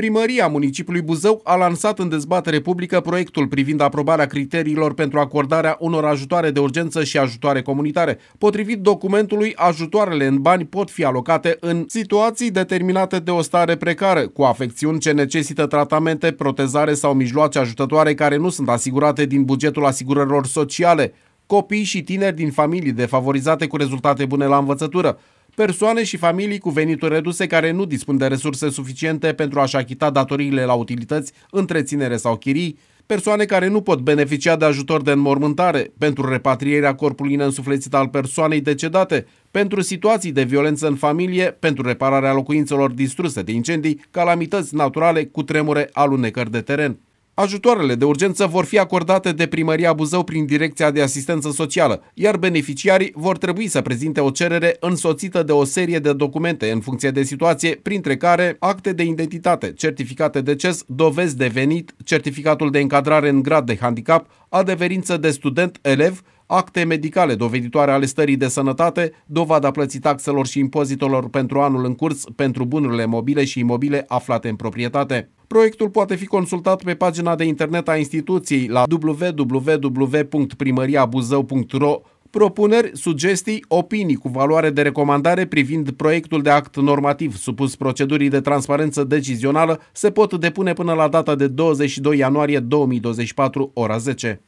Primăria municipiului Buzău a lansat în dezbatere publică proiectul privind aprobarea criteriilor pentru acordarea unor ajutoare de urgență și ajutoare comunitare. Potrivit documentului, ajutoarele în bani pot fi alocate în situații determinate de o stare precară, cu afecțiuni ce necesită tratamente, protezare sau mijloace ajutătoare care nu sunt asigurate din bugetul asigurărilor sociale, copii și tineri din familii defavorizate cu rezultate bune la învățătură persoane și familii cu venituri reduse care nu dispun de resurse suficiente pentru a-și achita datoriile la utilități, întreținere sau chirii, persoane care nu pot beneficia de ajutor de înmormântare pentru repatrierea corpului neînsuflețit al persoanei decedate, pentru situații de violență în familie, pentru repararea locuințelor distruse de incendii, calamități naturale, cu tremure, alunecări de teren. Ajutoarele de urgență vor fi acordate de primăria Buzău prin Direcția de Asistență Socială, iar beneficiarii vor trebui să prezinte o cerere însoțită de o serie de documente în funcție de situație, printre care acte de identitate, certificate de ces, dovezi de venit, certificatul de încadrare în grad de handicap, adeverință de student-elev, acte medicale doveditoare ale stării de sănătate, dovada plății taxelor și impozitelor pentru anul în curs pentru bunurile mobile și imobile aflate în proprietate. Proiectul poate fi consultat pe pagina de internet a instituției la www.primăriabuzău.ro Propuneri, sugestii, opinii cu valoare de recomandare privind proiectul de act normativ supus procedurii de transparență decizională se pot depune până la data de 22 ianuarie 2024, ora 10.